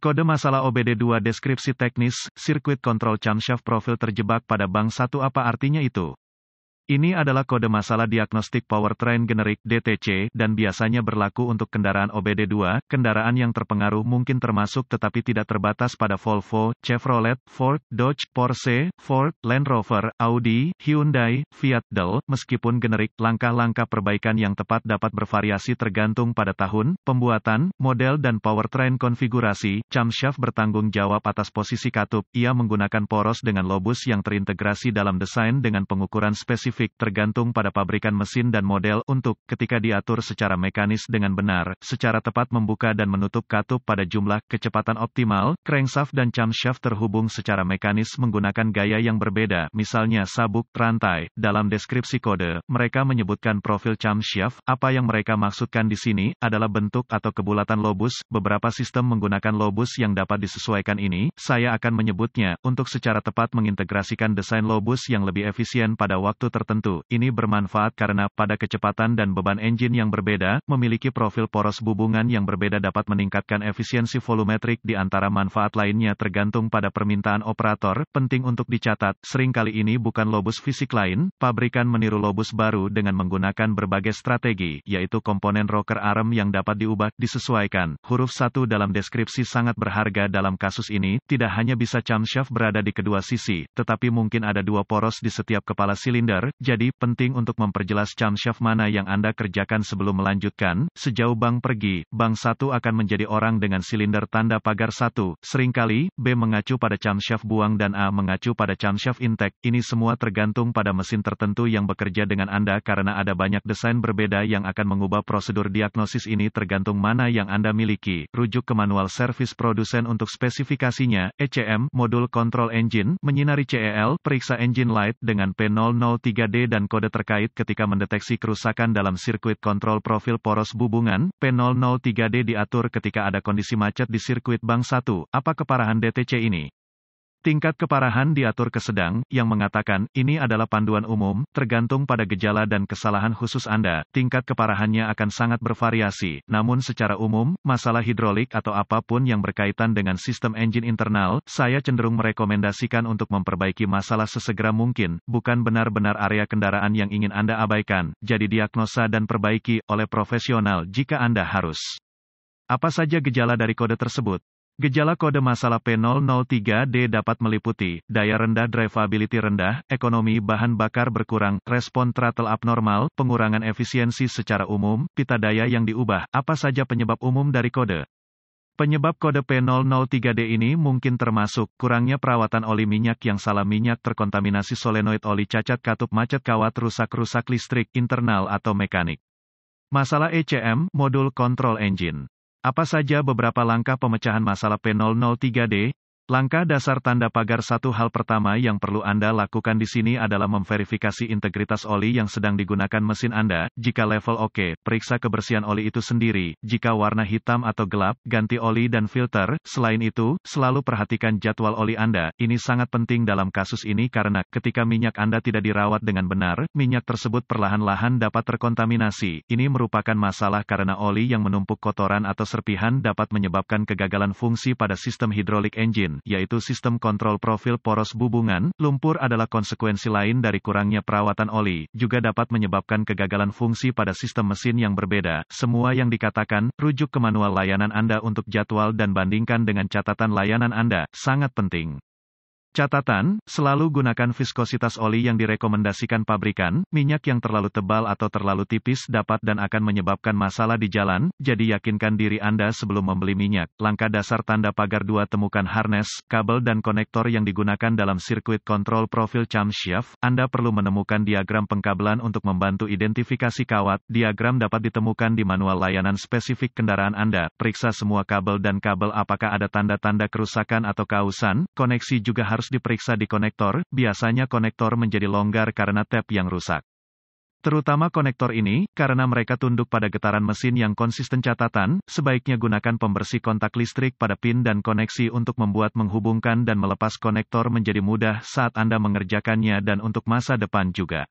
Kode masalah OBD2 deskripsi teknis, sirkuit kontrol camshaft profil terjebak pada bank Satu apa artinya itu? Ini adalah kode masalah diagnostik powertrain generik DTC dan biasanya berlaku untuk kendaraan OBD2, kendaraan yang terpengaruh mungkin termasuk tetapi tidak terbatas pada Volvo, Chevrolet, Ford, Dodge, Porsche, Ford, Land Rover, Audi, Hyundai, Fiat Del. Meskipun generik, langkah-langkah perbaikan yang tepat dapat bervariasi tergantung pada tahun, pembuatan, model dan powertrain konfigurasi. Camshaft bertanggung jawab atas posisi katup. Ia menggunakan poros dengan lobus yang terintegrasi dalam desain dengan pengukuran spesifik spesifik tergantung pada pabrikan mesin dan model untuk ketika diatur secara mekanis dengan benar, secara tepat membuka dan menutup katup pada jumlah kecepatan optimal, crankshaft dan camshaft terhubung secara mekanis menggunakan gaya yang berbeda, misalnya sabuk, rantai. Dalam deskripsi kode, mereka menyebutkan profil camshaft, apa yang mereka maksudkan di sini adalah bentuk atau kebulatan lobus. Beberapa sistem menggunakan lobus yang dapat disesuaikan ini, saya akan menyebutnya untuk secara tepat mengintegrasikan desain lobus yang lebih efisien pada waktu tertentu tertentu, ini bermanfaat karena, pada kecepatan dan beban engine yang berbeda, memiliki profil poros bubungan yang berbeda dapat meningkatkan efisiensi volumetrik di antara manfaat lainnya tergantung pada permintaan operator, penting untuk dicatat, sering kali ini bukan lobus fisik lain, pabrikan meniru lobus baru dengan menggunakan berbagai strategi, yaitu komponen rocker arm yang dapat diubah, disesuaikan. Huruf satu dalam deskripsi sangat berharga dalam kasus ini, tidak hanya bisa camshaft berada di kedua sisi, tetapi mungkin ada dua poros di setiap kepala silinder, jadi, penting untuk memperjelas camsyaf mana yang Anda kerjakan sebelum melanjutkan. Sejauh bank pergi, bank satu akan menjadi orang dengan silinder tanda pagar satu. Seringkali, B mengacu pada camsyaf buang dan A mengacu pada camsyaf intake. Ini semua tergantung pada mesin tertentu yang bekerja dengan Anda karena ada banyak desain berbeda yang akan mengubah prosedur diagnosis ini tergantung mana yang Anda miliki. Rujuk ke manual service produsen untuk spesifikasinya, ECM, modul control engine, menyinari CEL, periksa engine light dengan P003 3D dan kode terkait ketika mendeteksi kerusakan dalam sirkuit kontrol profil poros bubungan, P003D diatur ketika ada kondisi macet di sirkuit Bank 1. Apa keparahan DTC ini? Tingkat keparahan diatur ke sedang, yang mengatakan, ini adalah panduan umum, tergantung pada gejala dan kesalahan khusus Anda, tingkat keparahannya akan sangat bervariasi, namun secara umum, masalah hidrolik atau apapun yang berkaitan dengan sistem engine internal, saya cenderung merekomendasikan untuk memperbaiki masalah sesegera mungkin, bukan benar-benar area kendaraan yang ingin Anda abaikan, jadi diagnosa dan perbaiki, oleh profesional jika Anda harus. Apa saja gejala dari kode tersebut? Gejala kode masalah P003D dapat meliputi daya rendah drivability rendah, ekonomi bahan bakar berkurang, respon throttle abnormal, pengurangan efisiensi secara umum, pita daya yang diubah. Apa saja penyebab umum dari kode? Penyebab kode P003D ini mungkin termasuk kurangnya perawatan oli minyak yang salah minyak terkontaminasi solenoid oli cacat katup macet kawat rusak-rusak listrik internal atau mekanik. Masalah ECM, modul kontrol engine. Apa saja beberapa langkah pemecahan masalah P003D? Langkah dasar tanda pagar satu hal pertama yang perlu Anda lakukan di sini adalah memverifikasi integritas oli yang sedang digunakan mesin Anda. Jika level oke, OK, periksa kebersihan oli itu sendiri. Jika warna hitam atau gelap, ganti oli dan filter. Selain itu, selalu perhatikan jadwal oli Anda. Ini sangat penting dalam kasus ini karena ketika minyak Anda tidak dirawat dengan benar, minyak tersebut perlahan-lahan dapat terkontaminasi. Ini merupakan masalah karena oli yang menumpuk kotoran atau serpihan dapat menyebabkan kegagalan fungsi pada sistem hidrolik engine yaitu sistem kontrol profil poros bubungan. Lumpur adalah konsekuensi lain dari kurangnya perawatan oli, juga dapat menyebabkan kegagalan fungsi pada sistem mesin yang berbeda. Semua yang dikatakan, rujuk ke manual layanan Anda untuk jadwal dan bandingkan dengan catatan layanan Anda, sangat penting. Catatan, selalu gunakan viskositas oli yang direkomendasikan pabrikan, minyak yang terlalu tebal atau terlalu tipis dapat dan akan menyebabkan masalah di jalan, jadi yakinkan diri Anda sebelum membeli minyak. Langkah dasar tanda pagar 2 temukan harness, kabel dan konektor yang digunakan dalam sirkuit kontrol profil camshaft. Anda perlu menemukan diagram pengkabelan untuk membantu identifikasi kawat. Diagram dapat ditemukan di manual layanan spesifik kendaraan Anda. Periksa semua kabel dan kabel apakah ada tanda-tanda kerusakan atau kausan, koneksi juga harus harus diperiksa di konektor, biasanya konektor menjadi longgar karena tap yang rusak. Terutama konektor ini, karena mereka tunduk pada getaran mesin yang konsisten catatan, sebaiknya gunakan pembersih kontak listrik pada pin dan koneksi untuk membuat menghubungkan dan melepas konektor menjadi mudah saat Anda mengerjakannya dan untuk masa depan juga.